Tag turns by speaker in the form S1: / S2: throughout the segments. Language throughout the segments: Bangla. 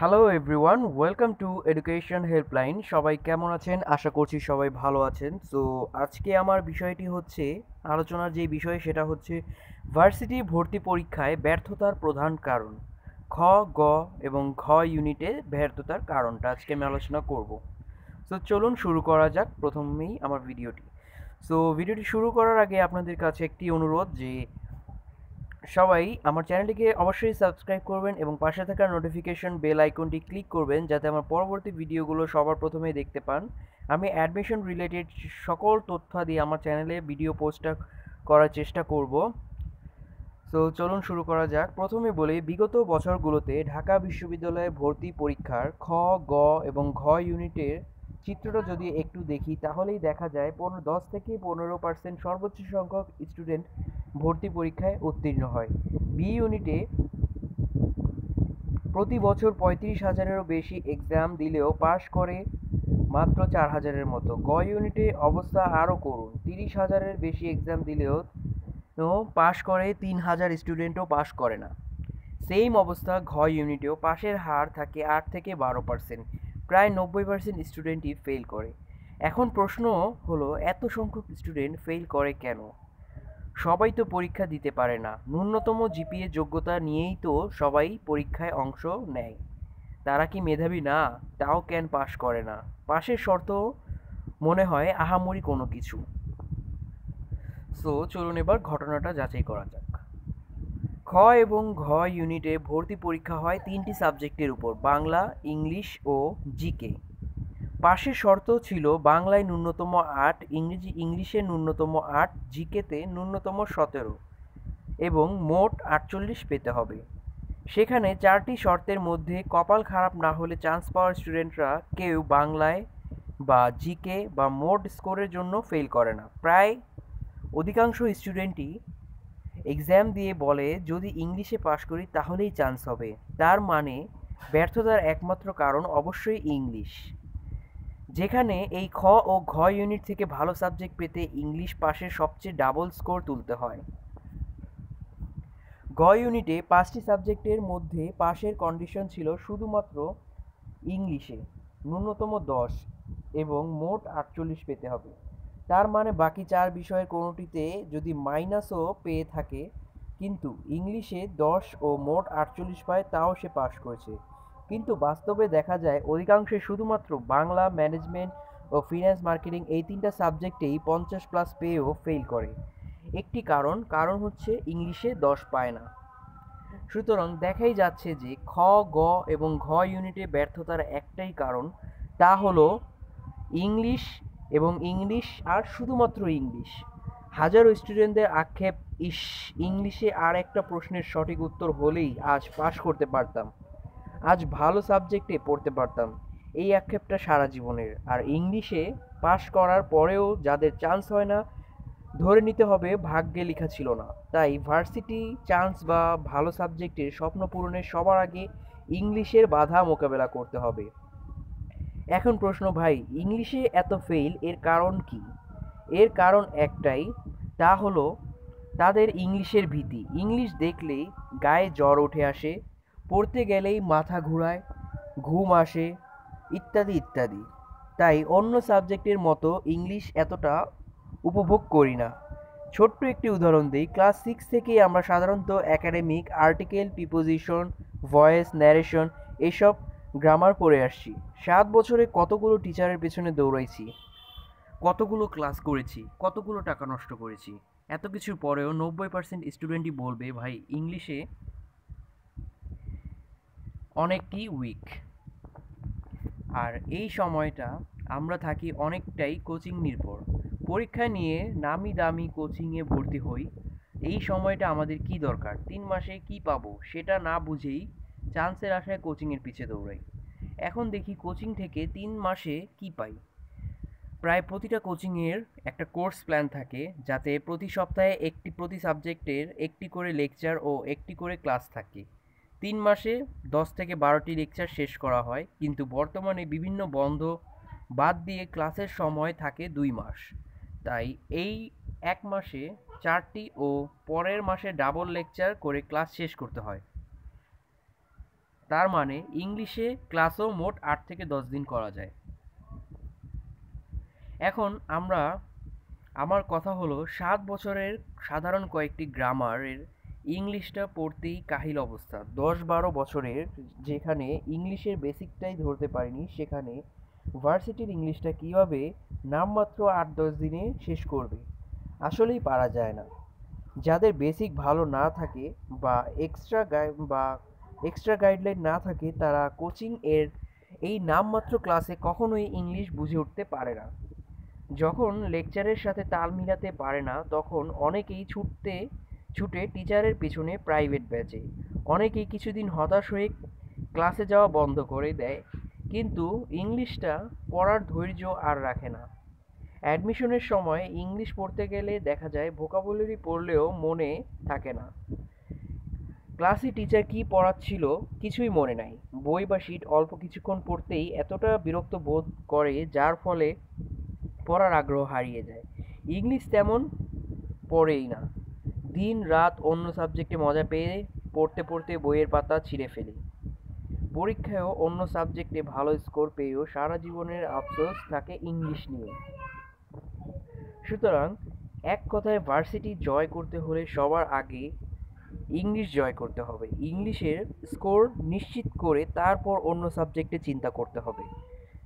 S1: hello everyone welcome to education helpline সবাই কেমন আছেন আশা করছি সবাই ভালো আছেন সো আজকে আমার বিষয়টি হচ্ছে আলোচনার যে বিষয় সেটা হচ্ছে ভার্সিটি ভর্তি পরীক্ষায় ব্যর্থতার প্রধান কারণ খ গ এবং ঘ ইউনিটে ব্যর্থতার কারণটা আজকে আমি আলোচনা করব সো চলুন শুরু করা যাক প্রথমেই আমার ভিডিওটি সো ভিডিওটি শুরু করার আগে আপনাদের কাছে একটি অনুরোধ যে সবাই আমার চ্যানেলটিকে অবশ্যই সাবস্ক্রাইব করবেন এবং পাশে থাকা নোটিফিকেশন বেল আইকনটি ক্লিক করবেন যাতে আমার পরবর্তী ভিডিওগুলো সবার প্রথমে দেখতে পান আমি অ্যাডমিশন রিলেটেড সকল তথ্য দিয়ে আমার চ্যানেলে ভিডিও পোস্টটা করার চেষ্টা করব তো চলুন শুরু করা যাক প্রথমে বলি বিগত বছরগুলোতে ঢাকা বিশ্ববিদ্যালয়ে ভর্তি পরীক্ষার খ গ এবং ঘ ইউনিটের চিত্রটা যদি একটু দেখি তাহলেই দেখা যায় পনেরো দশ থেকে পনেরো পার্সেন্ট সর্বোচ্চ সংখ্যক স্টুডেন্ট ভর্তি পরীক্ষায় উত্তীর্ণ হয় বি ইউনিটে প্রতি বছর পঁয়ত্রিশ হাজারেরও বেশি এক্সাম দিলেও পাশ করে মাত্র চার হাজারের মতো গ ইউনিটে অবস্থা আরও করুন তিরিশ হাজারের বেশি এক্সাম দিলেও পাশ করে তিন হাজার স্টুডেন্টও পাশ করে না সেম অবস্থা ঘ ইউনিটেও পাশের হার থাকে আট থেকে বারো পার্সেন্ট প্রায় নব্বই পার্সেন্ট স্টুডেন্টই ফেল করে এখন প্রশ্ন হলো এত সংখ্যক স্টুডেন্ট ফেল করে কেন সবাই তো পরীক্ষা দিতে পারে না ন্যূনতম জিপিএ যোগ্যতা নিয়েই তো সবাই পরীক্ষায় অংশ নেয় তারা কি মেধাবী না তাও কেন পাশ করে না পাশের শর্ত মনে হয় আহামরি কোনো কিছু সো চলুন এবার ঘটনাটা যাচাই করা যাক খ এবং ঘ ইউনিটে ভর্তি পরীক্ষা হয় তিনটি সাবজেক্টের উপর বাংলা ইংলিশ ও জিকে পাশের শর্ত ছিল বাংলায় ন্যূনতম আট ইংরেজি ইংলিশে ন্যূনতম আট জিকেতে ন্যূনতম সতেরো এবং মোট আটচল্লিশ পেতে হবে সেখানে চারটি শর্তের মধ্যে কপাল খারাপ না হলে চান্স পাওয়ার স্টুডেন্টরা কেউ বাংলায় বা জিকে বা মোট স্কোরের জন্য ফেল করে না প্রায় অধিকাংশ স্টুডেন্টই এক্সাম দিয়ে বলে যদি ইংলিশে পাশ করি তাহলেই চান্স হবে তার মানে ব্যর্থতার একমাত্র কারণ অবশ্যই ইংলিশ যেখানে এই খ ও ঘ ইউনিট থেকে ভালো সাবজেক্ট পেতে ইংলিশ পাশে সবচেয়ে ডাবল স্কোর তুলতে হয় গ ইউনিটে পাঁচটি সাবজেক্টের মধ্যে পাশের কন্ডিশন ছিল শুধুমাত্র ইংলিশে ন্যূনতম দশ এবং মোট আটচল্লিশ পেতে হবে তার মানে বাকি চার বিষয়ের কোনোটিতে যদি মাইনাসও পেয়ে থাকে কিন্তু ইংলিশে দশ ও মোট আটচল্লিশ পায় তাও সে পাশ করেছে কিন্তু বাস্তবে দেখা যায় অধিকাংশে শুধুমাত্র বাংলা ম্যানেজমেন্ট ও ফিনান্স মার্কেটিং এই তিনটা সাবজেক্টেই পঞ্চাশ প্লাস পেয়েও ফেল করে একটি কারণ কারণ হচ্ছে ইংলিশে দশ পায় না সুতরাং দেখাই যাচ্ছে যে খ গ এবং ঘ ইউনিটে ব্যর্থতার একটাই কারণ তা হলো ইংলিশ এবং ইংলিশ আর শুধুমাত্র ইংলিশ হাজারো স্টুডেন্টদের আক্ষেপ ইস ইংলিশে আর একটা প্রশ্নের সঠিক উত্তর হলেই আজ পাশ করতে পারতাম আজ ভালো সাবজেক্টে পড়তে পারতাম এই আক্ষেপটা সারা জীবনের আর ইংলিশে পাশ করার পরেও যাদের চান্স হয় না ধরে নিতে হবে ভাগ্যে লেখা ছিল না তাই ভার্সিটি চান্স বা ভালো সাবজেক্টের স্বপ্ন পূরণের সবার আগে ইংলিশের বাধা মোকাবেলা করতে হবে এখন প্রশ্ন ভাই ইংলিশে এত ফেল এর কারণ কি এর কারণ একটাই তা হলো তাদের ইংলিশের ভীতি ইংলিশ দেখলেই গায়ে জ্বর উঠে আসে পড়তে গেলেই মাথা ঘুরায় ঘুম আসে ইত্যাদি ইত্যাদি তাই অন্য সাবজেক্টের মতো ইংলিশ এতটা উপভোগ করি না ছোট্ট একটি উদাহরণ দিই ক্লাস সিক্স থেকেই আমরা সাধারণত academic article preposition voice narration এসব গ্রামার পড়ে আসছি সাত বছরে কতগুলো টিচারের পেছনে দৌড়াইছি কতগুলো ক্লাস করেছি কতগুলো টাকা নষ্ট করেছি এত কিছুর পরেও নব্বই পার্সেন্ট স্টুডেন্টই বলবে ভাই ইংলিশে অনেকই উইক আর এই সময়টা আমরা থাকি অনেকটাই কোচিং নির্ভর পরীক্ষা নিয়ে নামি দামি কোচিংয়ে ভর্তি হই এই সময়টা আমাদের কি দরকার তিন মাসে কি পাবো সেটা না বুঝেই চান্সের আশায় কোচিংয়ের পিছে দৌড়াই এখন দেখি কোচিং থেকে তিন মাসে কি পাই প্রায় প্রতিটা কোচিংয়ের একটা কোর্স প্ল্যান থাকে যাতে প্রতি সপ্তাহে একটি প্রতি সাবজেক্টের একটি করে লেকচার ও একটি করে ক্লাস থাকে তিন মাসে দশ থেকে বারোটি লেকচার শেষ করা হয় কিন্তু বর্তমানে বিভিন্ন বন্ধ বাদ দিয়ে ক্লাসের সময় থাকে দুই মাস তাই এই এক মাসে চারটি ও পরের মাসে ডাবল লেকচার করে ক্লাস শেষ করতে হয় তার মানে ইংলিশে ক্লাসও মোট আট থেকে দশ দিন করা যায় এখন আমরা আমার কথা হলো সাত বছরের সাধারণ কয়েকটি গ্রামারের ইংলিশটা পড়তেই কাহিল অবস্থা দশ বারো বছরের যেখানে ইংলিশের বেসিকটাই ধরতে পারিনি সেখানে ভার্সিটির ইংলিশটা কীভাবে নামমাত্র আট দশ দিনে শেষ করবে আসলেই পারা যায় না যাদের বেসিক ভালো না থাকে বা এক্সট্রা গাই বা এক্সট্রা গাইডলাইন না থাকে তারা কোচিং এর এই নামমাত্র ক্লাসে কখনোই ইংলিশ বুঝে উঠতে পারে না যখন লেকচারের সাথে তাল মিলাতে পারে না তখন অনেকেই ছুটতে ছুটে টিচারের পিছনে প্রাইভেট ব্যাচে অনেকেই কিছুদিন হতাশ হয়ে ক্লাসে যাওয়া বন্ধ করে দেয় কিন্তু ইংলিশটা পড়ার ধৈর্য আর রাখে না অ্যাডমিশনের সময় ইংলিশ পড়তে গেলে দেখা যায় ভোকাবুলারি পড়লেও মনে থাকে না ক্লাসে টিচার কি পড়াচ্ছিল কিছুই মনে নাই বই বা শিট অল্প কিছুক্ষণ পড়তেই এতটা বিরক্ত বোধ করে যার ফলে পড়ার আগ্রহ হারিয়ে যায় ইংলিশ তেমন পড়েই না দিন রাত অন্য সাবজেক্টে মজা পেয়ে পড়তে পড়তে বইয়ের পাতা ছিঁড়ে ফেলি পরীক্ষায়ও অন্য সাবজেক্টে ভালো স্কোর পেয়েও সারা জীবনের আফসোস থাকে ইংলিশ নিয়ে সুতরাং এক কথায় ভার্সিটি জয় করতে হলে সবার আগে ইংলিশ জয় করতে হবে ইংলিশের স্কোর নিশ্চিত করে তারপর অন্য সাবজেক্টে চিন্তা করতে হবে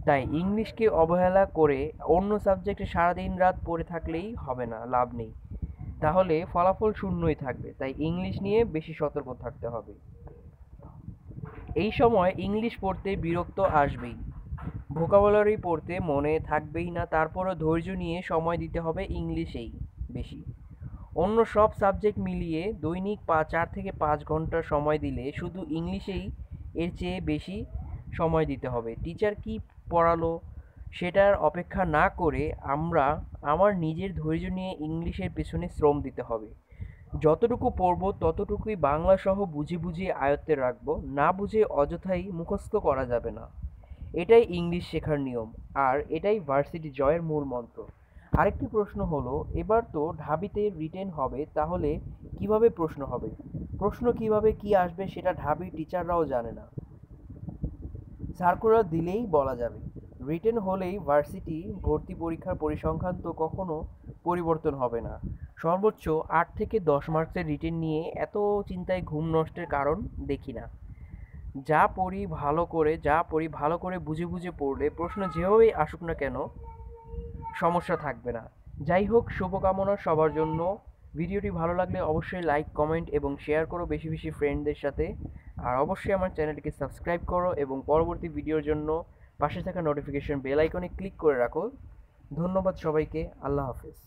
S1: তাই ইংলিশকে অবহেলা করে অন্য সাবজেক্টে সারাদিন রাত পড়ে থাকলেই হবে না লাভ নেই তাহলে ফলাফল শূন্যই থাকবে তাই ইংলিশ নিয়ে বেশি সতর্ক থাকতে হবে এই সময় ইংলিশ পড়তে বিরক্ত আসবেই ভোকাবুলারি পড়তে মনে থাকবেই না তারপরও ধৈর্য নিয়ে সময় দিতে হবে ইংলিশেই বেশি অন্য সব সাবজেক্ট মিলিয়ে দৈনিক পা চার থেকে পাঁচ ঘন্টা সময় দিলে শুধু ইংলিশেই এর চেয়ে বেশি সময় দিতে হবে টিচার কি পড়ালো সেটার অপেক্ষা না করে আমরা আমার নিজের ধৈর্য নিয়ে ইংলিশের পেছনে শ্রম দিতে হবে যতটুকু পড়ব ততটুকুই বাংলা সহ বুঝে বুঝে আয়ত্তে রাখবো না বুঝে অযথাই মুখস্থ করা যাবে না এটাই ইংলিশ শেখার নিয়ম আর এটাই ভার্সিটি জয়ের মূল মন্ত্র আরেকটি প্রশ্ন হলো এবার তো ঢাবিতে রিটেন হবে তাহলে কিভাবে প্রশ্ন হবে প্রশ্ন কিভাবে কি আসবে সেটা ঢাবি টিচাররাও জানে না সার্কুলার দিলেই বলা যাবে রিটেন হলেই ভার্সিটি ভর্তি পরীক্ষার পরিসংখ্যান তো কখনো পরিবর্তন হবে না সর্বোচ্চ আট থেকে দশ মার্কসের রিটেন নিয়ে এত চিন্তায় ঘুম নষ্টের কারণ দেখি না যা পড়ি ভালো করে যা পড়ি ভালো করে বুঝে বুঝে পড়লে প্রশ্ন যেভাবেই আসুক না কেন সমস্যা থাকবে না যাই হোক শুভকামনা সবার জন্য ভিডিওটি ভালো লাগলে অবশ্যই লাইক কমেন্ট এবং শেয়ার করো বেশি বেশি ফ্রেন্ডদের সাথে আর অবশ্যই আমার চ্যানেলটিকে সাবস্ক্রাইব করো এবং পরবর্তী ভিডিওর জন্য পাশে থাকা নোটিফিকেশন বেল আইকনে ক্লিক করে রাখো ধন্যবাদ সবাইকে আল্লাহ হাফেজ